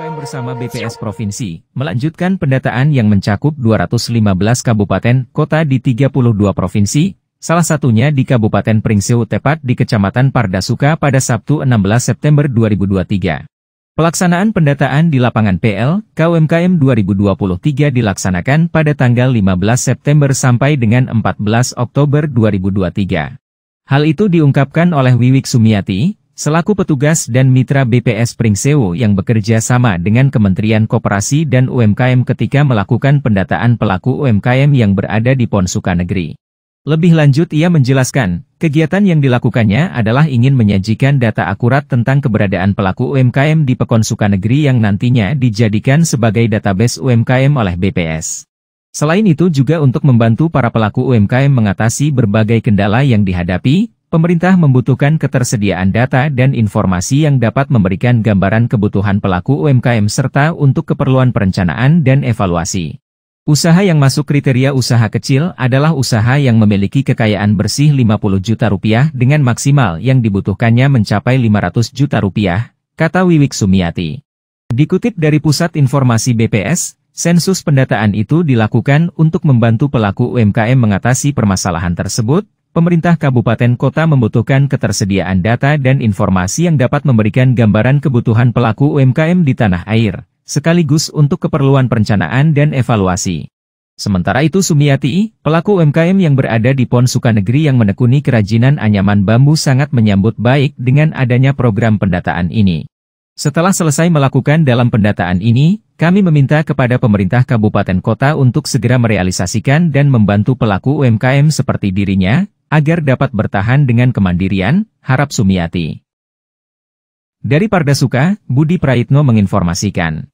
UKM bersama BPS Provinsi, melanjutkan pendataan yang mencakup 215 kabupaten kota di 32 provinsi, salah satunya di Kabupaten Pringsewu Tepat di Kecamatan Pardasuka pada Sabtu 16 September 2023. Pelaksanaan pendataan di lapangan PL, KUMKM 2023 dilaksanakan pada tanggal 15 September sampai dengan 14 Oktober 2023. Hal itu diungkapkan oleh Wiwik Sumiati, Selaku petugas dan mitra BPS Pringsewu yang bekerja sama dengan Kementerian Koperasi dan UMKM ketika melakukan pendataan pelaku UMKM yang berada di Ponsuka Negeri. Lebih lanjut ia menjelaskan, kegiatan yang dilakukannya adalah ingin menyajikan data akurat tentang keberadaan pelaku UMKM di Pekon Suka Negeri yang nantinya dijadikan sebagai database UMKM oleh BPS. Selain itu juga untuk membantu para pelaku UMKM mengatasi berbagai kendala yang dihadapi, pemerintah membutuhkan ketersediaan data dan informasi yang dapat memberikan gambaran kebutuhan pelaku UMKM serta untuk keperluan perencanaan dan evaluasi. Usaha yang masuk kriteria usaha kecil adalah usaha yang memiliki kekayaan bersih 50 juta rupiah dengan maksimal yang dibutuhkannya mencapai 500 juta rupiah, kata Wiwik Sumiati. Dikutip dari Pusat Informasi BPS, sensus pendataan itu dilakukan untuk membantu pelaku UMKM mengatasi permasalahan tersebut, pemerintah kabupaten kota membutuhkan ketersediaan data dan informasi yang dapat memberikan gambaran kebutuhan pelaku UMKM di tanah air, sekaligus untuk keperluan perencanaan dan evaluasi. Sementara itu Sumiati, pelaku UMKM yang berada di Pon Sukanegeri yang menekuni kerajinan anyaman bambu sangat menyambut baik dengan adanya program pendataan ini. Setelah selesai melakukan dalam pendataan ini, kami meminta kepada pemerintah kabupaten kota untuk segera merealisasikan dan membantu pelaku UMKM seperti dirinya, agar dapat bertahan dengan kemandirian, harap Sumiati. Dari Pardasuka, Budi Prayitno menginformasikan.